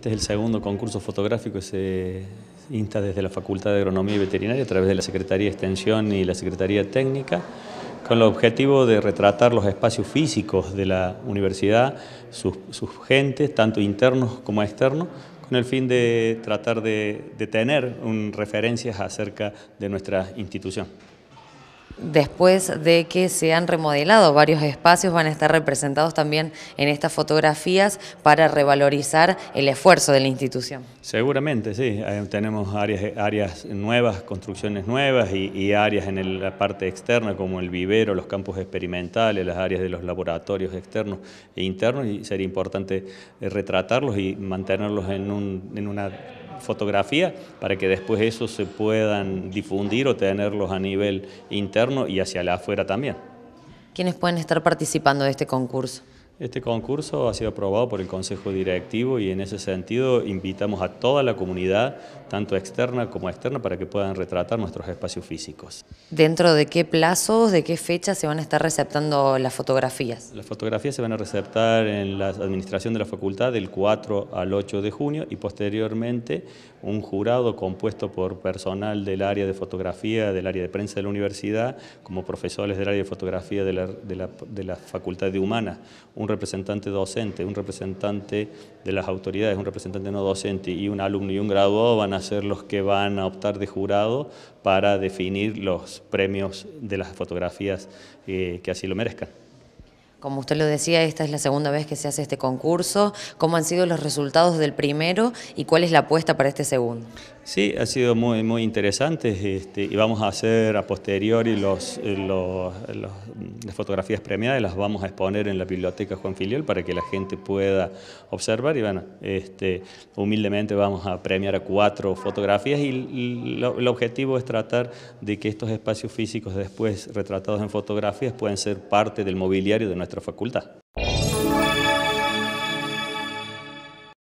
Este es el segundo concurso fotográfico que se insta desde la Facultad de Agronomía y Veterinaria a través de la Secretaría de Extensión y la Secretaría Técnica con el objetivo de retratar los espacios físicos de la universidad, sus, gentes, tanto internos como externos, con el fin de tratar de, tener referencias acerca de nuestra institución. Después de que se han remodelado varios espacios, van a estar representados también en estas fotografías para revalorizar el esfuerzo de la institución. Seguramente, sí. Eh, tenemos áreas, áreas nuevas, construcciones nuevas y, áreas en la parte externa como el vivero, los campos experimentales, las áreas de los laboratorios externos e internos y sería importante eh, retratarlos y mantenerlos en, un, en una fotografía para que después eso se puedan difundir o tenerlos a nivel interno y hacia la afuera también. ¿Quiénes pueden estar participando de este concurso? Este concurso ha sido aprobado por el Consejo Directivo y en ese sentido invitamos a toda la comunidad, tanto externa como externa, para que puedan retratar nuestros espacios físicos. ¿Dentro de qué plazos, de qué fecha se van a estar receptando las fotografías? Las fotografías se van a receptar en la administración de la facultad del 4 al 8 de junio y posteriormente un jurado compuesto por personal del área de fotografía, del área de prensa de la universidad, como profesores del área de fotografía de la, de Facultad de Humanas, un representante docente, un representante de las autoridades, un representante no docente y un alumno y un graduado van a ser los que van a optar de jurado para definir los premios de las fotografías eh, que así lo merezcan. Como usted lo decía, esta es la segunda vez que se hace este concurso. ¿Cómo han sido los resultados del primero y cuál es la apuesta para este segundo? Sí, ha sido muy, muy interesante este, y vamos a hacer a posteriori eh, los, las fotografías premiadas, las vamos a exponer en la biblioteca Juan Filial para que la gente pueda observar y bueno, este, humildemente vamos a premiar a cuatro fotografías y el objetivo es tratar de que estos espacios físicos después retratados en fotografías puedan ser parte del mobiliario de nuestra facultad.